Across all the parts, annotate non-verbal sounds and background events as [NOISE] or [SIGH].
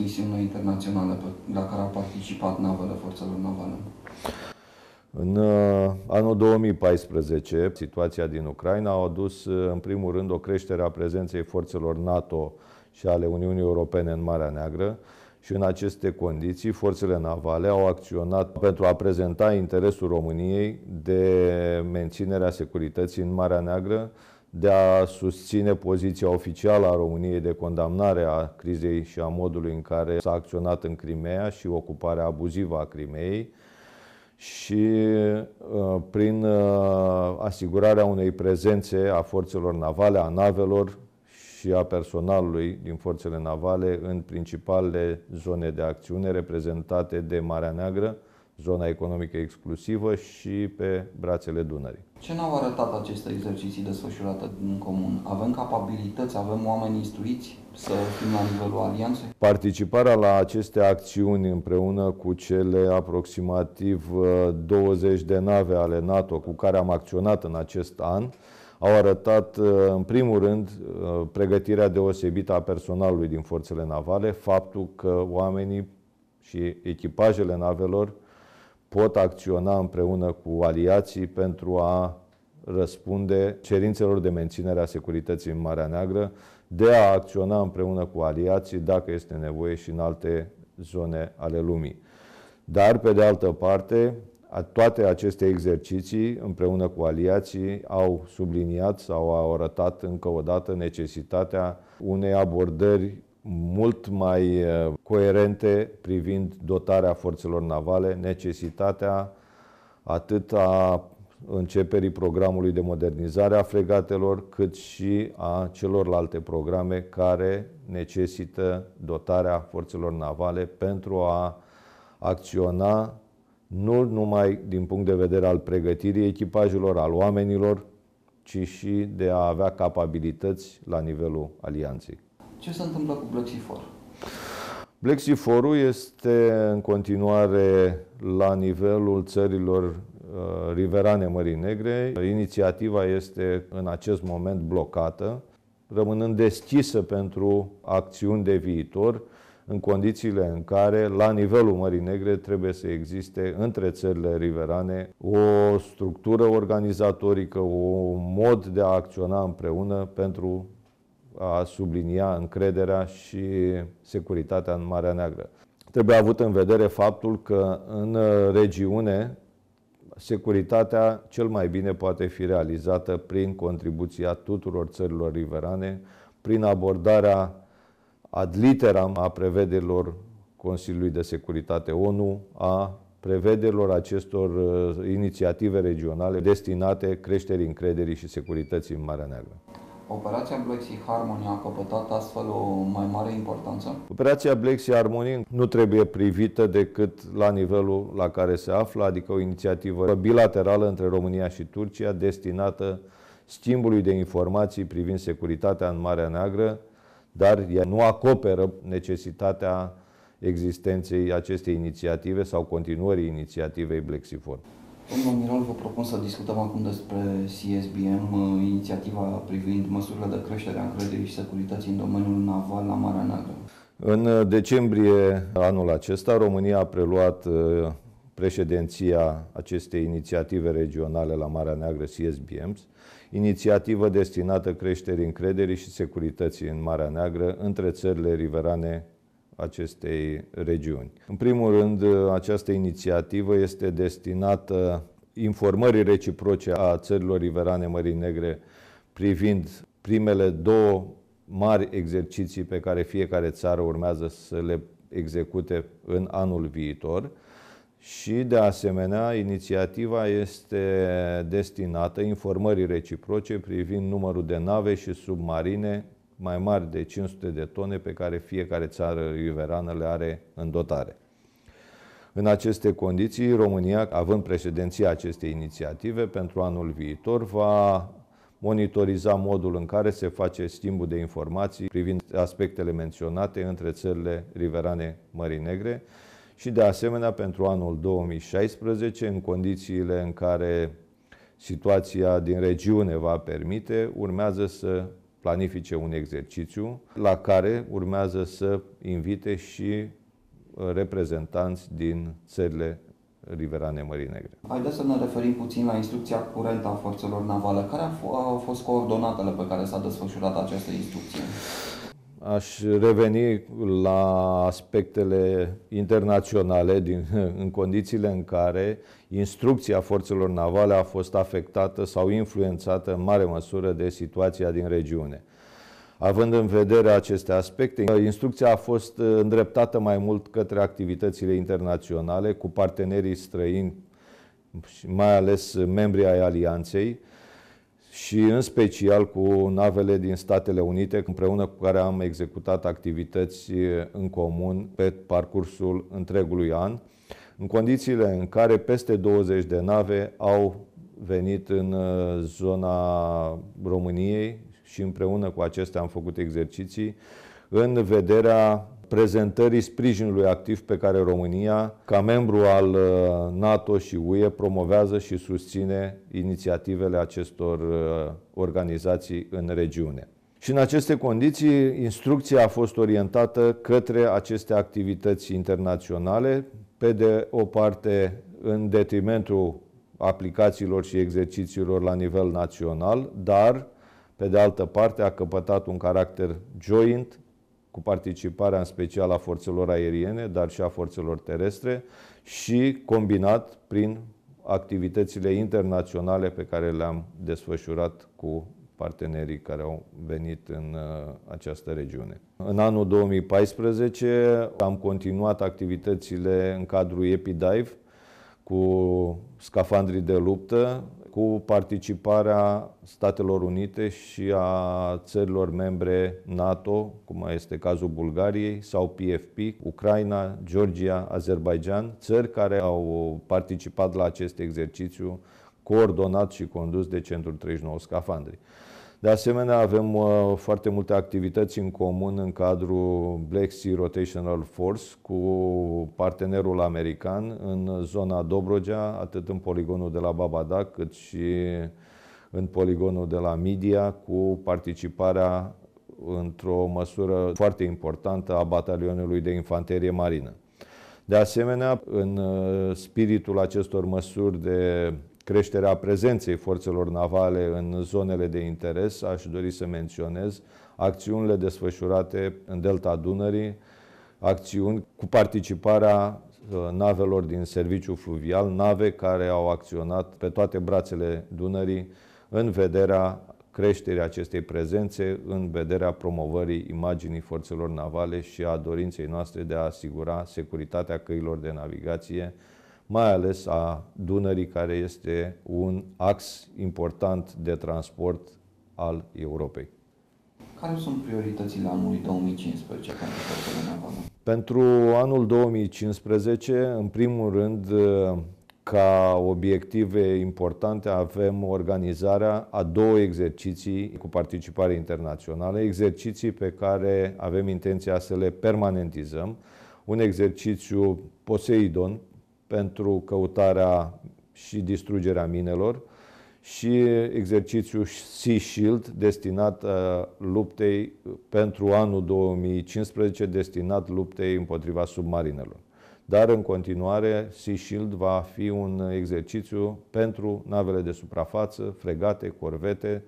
misiunea internațională la care a participat navele forțelor navale? În uh, anul 2014, situația din Ucraina a adus, uh, în primul rând, o creștere a prezenței forțelor NATO și ale Uniunii Europene în Marea Neagră și în aceste condiții forțele navale au acționat pentru a prezenta interesul României de menținerea securității în Marea Neagră, de a susține poziția oficială a României de condamnare a crizei și a modului în care s-a acționat în Crimea și ocuparea abuzivă a Crimeei și uh, prin uh, asigurarea unei prezențe a forțelor navale, a navelor și a personalului din forțele navale în principalele zone de acțiune reprezentate de Marea Neagră, zona economică exclusivă și pe brațele Dunării. Ce ne-au arătat aceste exerciții desfășurate în comun? Avem capabilități, avem oameni instruiți să fim la nivelul alianței? Participarea la aceste acțiuni împreună cu cele aproximativ 20 uh, de nave ale NATO cu care am acționat în acest an au arătat, uh, în primul rând, uh, pregătirea deosebită a personalului din forțele navale, faptul că oamenii și echipajele navelor pot acționa împreună cu aliații pentru a răspunde cerințelor de menținere a securității în Marea Neagră, de a acționa împreună cu aliații dacă este nevoie și în alte zone ale lumii. Dar, pe de altă parte, toate aceste exerciții, împreună cu aliații, au subliniat sau au arătat încă o dată necesitatea unei abordări mult mai uh, coerente privind dotarea forțelor navale, necesitatea atât a începerii programului de modernizare a fregatelor, cât și a celorlalte programe care necesită dotarea forțelor navale pentru a acționa nu numai din punct de vedere al pregătirii echipajelor, al oamenilor, ci și de a avea capabilități la nivelul alianței. Ce se întâmplă cu Blexifor? Blexiforul este în continuare la nivelul țărilor uh, riverane Mării Negre. Inițiativa este în acest moment blocată, rămânând deschisă pentru acțiuni de viitor în condițiile în care, la nivelul Mării Negre, trebuie să existe între țările riverane o structură organizatorică, un mod de a acționa împreună pentru a sublinia încrederea și securitatea în Marea Neagră. Trebuie avut în vedere faptul că în uh, regiune securitatea cel mai bine poate fi realizată prin contribuția tuturor țărilor riverane, prin abordarea ad literam a prevederilor Consiliului de Securitate ONU, a prevederilor acestor uh, inițiative regionale destinate creșterii încrederii și securității în Marea Neagră. Operația Black Sea Harmony a căpătat astfel o mai mare importanță? Operația Black Sea Harmony nu trebuie privită decât la nivelul la care se află, adică o inițiativă bilaterală între România și Turcia destinată schimbului de informații privind securitatea în Marea Neagră, dar ea nu acoperă necesitatea existenței acestei inițiative sau continuării inițiativei Black Sea Forum. Domnul Miral, vă propun să discutăm acum despre CSBM, uh, inițiativa privind măsurile de creștere a încrederii și securității în domeniul naval la Marea Neagră. În uh, decembrie anul acesta, România a preluat uh, președinția acestei inițiative regionale la Marea Neagră CSBM, inițiativă destinată creșterii încrederii și securității în Marea Neagră între țările riverane acestei regiuni. În primul rând, această inițiativă este destinată informării reciproce a țărilor riverane Mării Negre privind primele două mari exerciții pe care fiecare țară urmează să le execute în anul viitor. Și, de asemenea, inițiativa este destinată informării reciproce privind numărul de nave și submarine mai mari de 500 de tone pe care fiecare țară iuverană le are în dotare. În aceste condiții, România, având președinția acestei inițiative, pentru anul viitor va monitoriza modul în care se face schimbul de informații privind aspectele menționate între țările riverane Mării Negre și, de asemenea, pentru anul 2016, în condițiile în care situația din regiune va permite, urmează să planifice un exercițiu la care urmează să invite și uh, reprezentanți din țările riverane Mării Negre. Haideți să ne referim puțin la instrucția curentă a forțelor navale. Care au fost coordonatele pe care s-a desfășurat această instrucție? aș reveni la aspectele internaționale din, [LAUGHS] în condițiile în care instrucția forțelor navale a fost afectată sau influențată în mare măsură de situația din regiune. Având în vedere aceste aspecte, instrucția a fost îndreptată mai mult către activitățile internaționale cu partenerii străini, mai ales membrii ai alianței, și în special cu navele din Statele Unite, împreună cu care am executat activități în comun pe parcursul întregului an, în condițiile în care peste 20 de nave au venit în uh, zona României și împreună cu acestea am făcut exerciții în vederea prezentării sprijinului activ pe care România, ca membru al uh, NATO și UE, promovează și susține inițiativele acestor uh, organizații în regiune. Și în aceste condiții, instrucția a fost orientată către aceste activități internaționale, pe de o parte în detrimentul aplicațiilor și exercițiilor la nivel național, dar, pe de altă parte, a căpătat un caracter joint cu participarea în special a forțelor aeriene, dar și a forțelor terestre și combinat prin activitățile internaționale pe care le-am desfășurat cu partenerii care au venit în uh, această regiune. În anul 2014 am continuat activitățile în cadrul EpiDive cu scafandrii de luptă, cu participarea Statelor Unite și a țărilor membre NATO, cum este cazul Bulgariei sau PFP, Ucraina, Georgia, Azerbaijan, țări care au participat la acest exercițiu coordonat și condus de Centrul 39 Scafandrii. De asemenea, avem uh, foarte multe activități în comun în cadrul Black Sea Rotational Force cu partenerul american în zona Dobrogea, atât în poligonul de la Babada, cât și în poligonul de la Media, cu participarea într-o măsură foarte importantă a batalionului de infanterie marină. De asemenea, în uh, spiritul acestor măsuri de creșterea prezenței forțelor navale în zonele de interes, aș dori să menționez acțiunile desfășurate în delta Dunării, acțiuni cu participarea uh, navelor din serviciu fluvial, nave care au acționat pe toate brațele Dunării în vederea creșterii acestei prezențe, în vederea promovării imaginii forțelor navale și a dorinței noastre de a asigura securitatea căilor de navigație mai ales a Dunării, care este un ax important de transport al Europei. Care sunt prioritățile anului 2015 pentru portofoliul Pentru anul 2015, în primul rând, uh, ca obiective importante avem organizarea a două exerciții cu participare internațională, exerciții pe care avem intenția să le permanentizăm. Un exercițiu Poseidon, pentru căutarea și distrugerea minelor și exercițiul Sea Shield destinat uh, luptei pentru anul 2015 destinat luptei împotriva submarinelor. Dar în continuare Sea Shield va fi un exercițiu pentru navele de suprafață, fregate, corvete,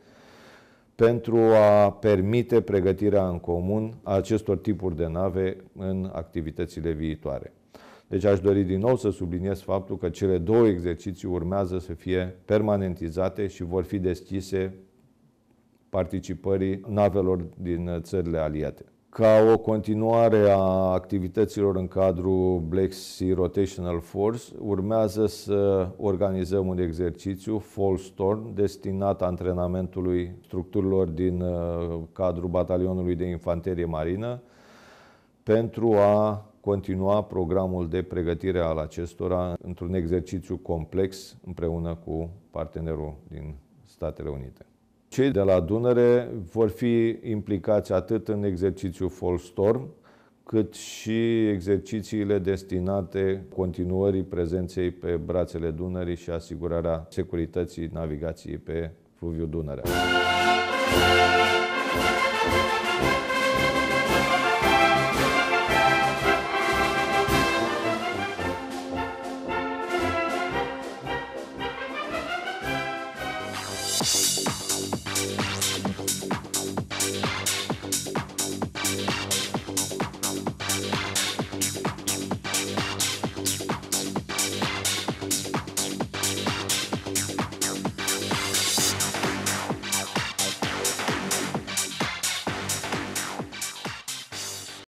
pentru a permite pregătirea în comun a acestor tipuri de nave în activitățile viitoare. Deci aș dori din nou să subliniez faptul că cele două exerciții urmează să fie permanentizate și vor fi deschise participării navelor din țările aliate. Ca o continuare a activităților în cadrul Black Sea Rotational Force, urmează să organizăm un exercițiu Fall Storm destinat antrenamentului structurilor din uh, cadrul Batalionului de Infanterie Marină pentru a continua programul de pregătire al acestora într-un exercițiu complex împreună cu partenerul din Statele Unite. Cei de la Dunăre vor fi implicați atât în exercițiul Storm, cât și exercițiile destinate continuării prezenței pe brațele Dunării și asigurarea securității navigației pe fluviul Dunărea.